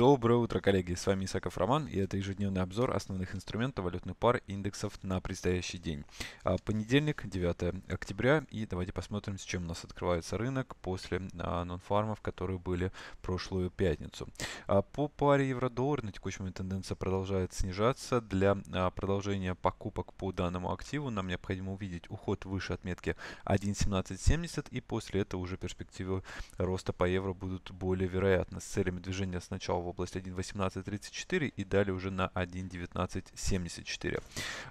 Доброе утро, коллеги! С вами Исаков Роман, и это ежедневный обзор основных инструментов валютных пар индексов на предстоящий день. А, понедельник, 9 октября, и давайте посмотрим, с чем у нас открывается рынок после а, нонфармов, которые были прошлую пятницу. А, по паре евро-доллар на текущий момент тенденция продолжает снижаться. Для продолжения покупок по данному активу нам необходимо увидеть уход выше отметки 1.1770, и после этого уже перспективы роста по евро будут более вероятны. С целями движения сначала область 1.1834 и далее уже на 1.1974.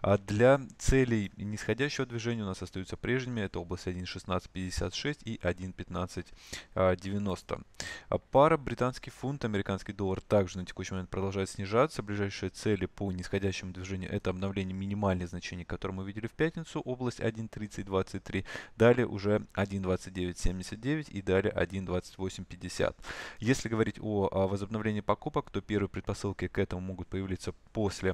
А для целей нисходящего движения у нас остаются прежними. Это область 1.1656 и 1.1590. А пара британский фунт, американский доллар также на текущий момент продолжает снижаться. Ближайшие цели по нисходящему движению это обновление минимальных значений, которые мы видели в пятницу, область 1.3023, далее уже 1.2979 и далее 1.2850. Если говорить о а, возобновлении покупок, то первые предпосылки к этому могут появиться после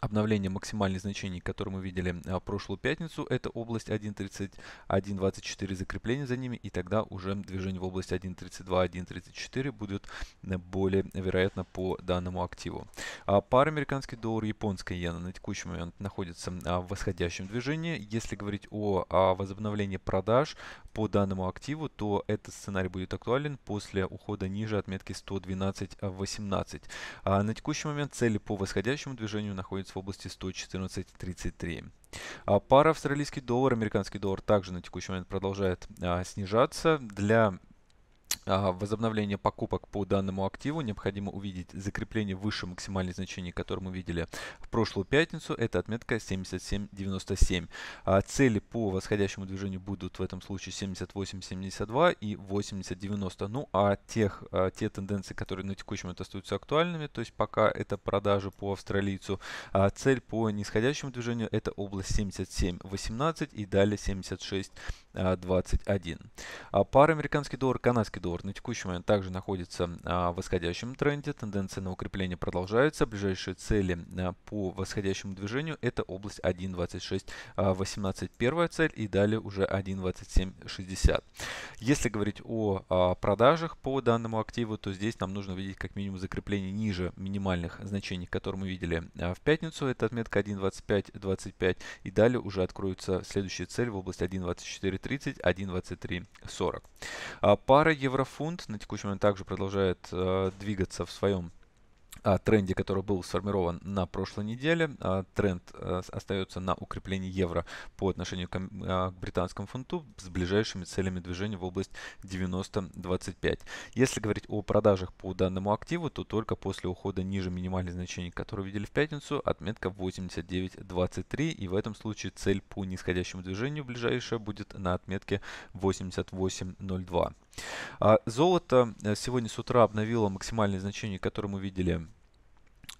Обновление максимальных значений, которые мы видели а, в прошлую пятницу, это область 131,24 закрепление за ними, и тогда уже движение в область 1.32, будет э, более вероятно по данному активу. А Пара американский доллар, японская иена на текущий момент находится а, в восходящем движении. Если говорить о а, возобновлении продаж по данному активу, то этот сценарий будет актуален после ухода ниже отметки 112.18. На текущий момент цели по восходящему движению находятся торгуется в области 114.33. А пара австралийский доллар, американский доллар также на текущий момент продолжает а, снижаться. Для а, в покупок по данному активу необходимо увидеть закрепление выше максимальных значений, которые мы видели в прошлую пятницу. Это отметка 77.97. А, цели по восходящему движению будут в этом случае 78.72 и 80.90. Ну а тех, а, те тенденции, которые на текущем момент остаются актуальными, то есть пока это продажи по австралийцу, цель по нисходящему движению это область 77.18 и далее 76 21. А, а, пара американский доллар, канадский доллар на текущий момент также находится а, в восходящем тренде. тенденция на укрепление продолжается. Ближайшие цели по восходящему движению это область 1.26.18 первая цель и далее уже 1.27.60. Если говорить о продажах по данному активу, то здесь нам нужно видеть как минимум закрепление ниже минимальных значений, которые мы видели в пятницу. Это отметка 1.25.25 и далее уже откроется следующая цель в области 1.24 1.30, 1.23.40. А пара еврофунт на текущий момент также продолжает э, двигаться в своем тренде, который был сформирован на прошлой неделе. А, тренд э, остается на укреплении евро по отношению э, а, к британскому фунту с ближайшими целями движения в область 90-25. Если говорить о продажах по данному активу, то только после ухода ниже минимальных значений, которые видели в пятницу, отметка 89-23. И в этом случае цель по нисходящему движению ближайшая будет на отметке 88 а, золото э, сегодня с утра обновило максимальные значения, которые мы видели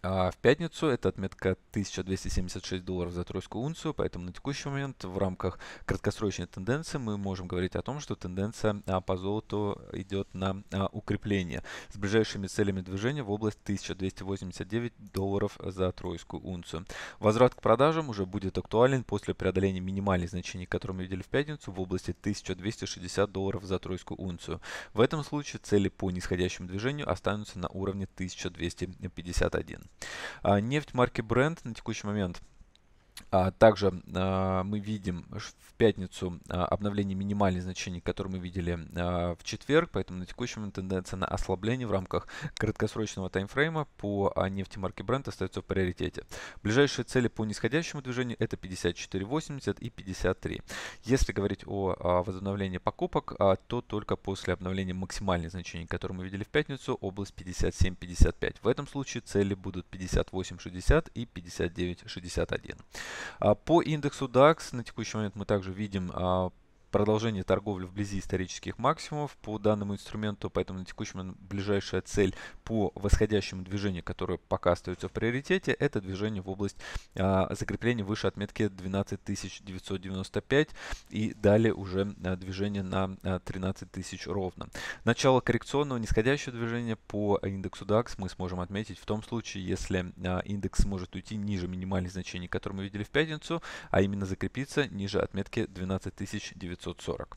а в пятницу это отметка 1276 долларов за тройскую унцию, поэтому на текущий момент в рамках краткосрочной тенденции мы можем говорить о том, что тенденция а, по золоту идет на а, укрепление с ближайшими целями движения в область 1289 долларов за тройскую унцию. Возврат к продажам уже будет актуален после преодоления минимальных значений, которые мы видели в пятницу в области 1260 долларов за тройскую унцию. В этом случае цели по нисходящему движению останутся на уровне 1251. А, нефть марки Brent на текущий момент а, также а, мы видим в пятницу а, обновление минимальных значений, которые мы видели в четверг, поэтому на текущем момент тенденция на ослабление в рамках краткосрочного таймфрейма по нефти марки Brent остается в приоритете. Ближайшие цели по нисходящему движению это 54.80 и 53. Если говорить о возобновлении покупок, то только после обновления максимальных значений, которые мы видели в пятницу, область 57.55. В этом случае цели будут 58.60 и 59.61. А, по индексу DAX на текущий момент мы также видим а, продолжение торговли вблизи исторических максимумов по данному инструменту, поэтому на текущий момент ближайшая цель по восходящему движению, которое пока остается в приоритете, это движение в область а, закрепления выше отметки 12995 и далее уже а, движение на а, 13000 ровно. Начало коррекционного нисходящего движения по индексу DAX мы сможем отметить в том случае, если а, индекс сможет уйти ниже минимальных значений, которые мы видели в пятницу, а именно закрепиться ниже отметки 12900. 540.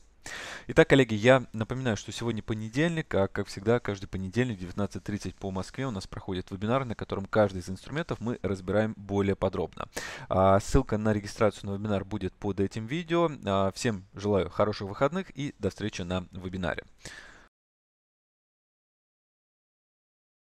Итак, коллеги, я напоминаю, что сегодня понедельник, а как всегда, каждый понедельник в 19.30 по Москве у нас проходит вебинар, на котором каждый из инструментов мы разбираем более подробно. А, ссылка на регистрацию на вебинар будет под этим видео. А, всем желаю хороших выходных и до встречи на вебинаре.